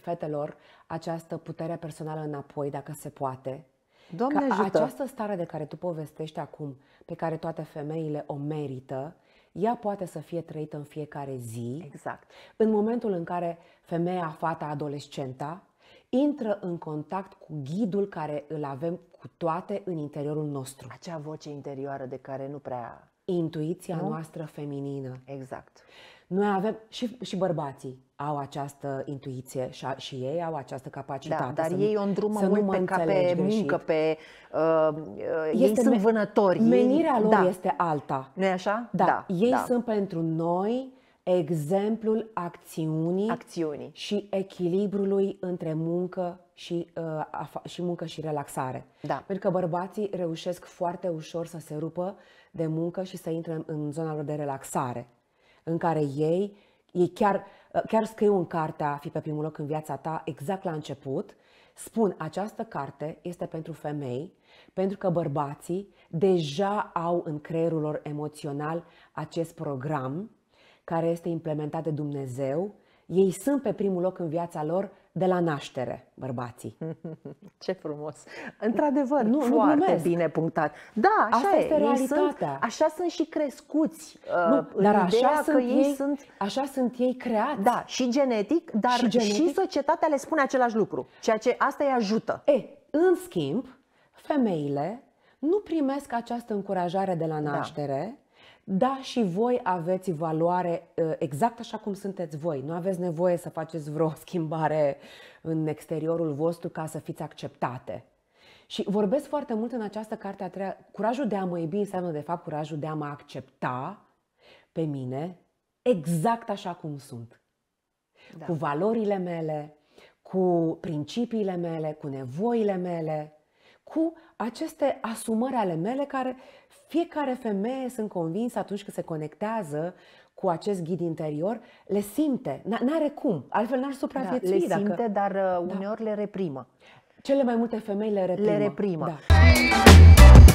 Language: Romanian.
fetelor această putere personală înapoi, dacă se poate. Doamne ajută. această stare de care tu povestești acum, pe care toate femeile o merită, ea poate să fie trăită în fiecare zi. Exact. În momentul în care femeia, fata, adolescenta intră în contact cu ghidul care îl avem cu toate în interiorul nostru. Acea voce interioară de care nu prea intuiția nu? noastră feminină. Exact. Noi avem și, și bărbații au această intuiție și, a, și ei au această capacitate. Da, dar să, ei o îndrumă mult pe, ca pe muncă, pe uh, ei sunt vânători. Menirea ei, lor da. este alta. nu i așa? Da. da ei da. sunt pentru noi exemplul acțiunii, acțiunii. și echilibrului între muncă și, uh, și muncă și relaxare. Da. Pentru că bărbații reușesc foarte ușor să se rupă de muncă și să intre în zona lor de relaxare, în care ei, ei chiar, uh, chiar scriu în cartea Fi pe primul loc în viața ta exact la început, spun această carte este pentru femei, pentru că bărbații deja au în creierul lor emoțional acest program care este implementat de Dumnezeu, ei sunt pe primul loc în viața lor de la naștere, bărbații. Ce frumos! Într-adevăr, nu, foarte nu bine punctat. Da, așa Asta e. este ei realitatea. Sunt, așa sunt și crescuți. Nu, uh, dar așa sunt, ei, ei sunt, așa sunt ei creați. Da, și genetic, dar și, genetic? și societatea le spune același lucru, ceea ce asta îi ajută. E, în schimb, femeile nu primesc această încurajare de la da. naștere. Da da, și voi aveți valoare ă, exact așa cum sunteți voi. Nu aveți nevoie să faceți vreo schimbare în exteriorul vostru ca să fiți acceptate. Și vorbesc foarte mult în această carte a treia. Curajul de a mă iubi înseamnă, de fapt, curajul de a mă accepta pe mine exact așa cum sunt. Da. Cu valorile mele, cu principiile mele, cu nevoile mele, cu aceste asumări ale mele care fiecare femeie sunt convins atunci când se conectează cu acest ghid interior, le simte, n-are cum, altfel n-ar supraviețui. Da, le dacă... simte, dar uh, da. uneori da. le reprimă. Cele mai multe femei le reprimă. Le reprimă. Da.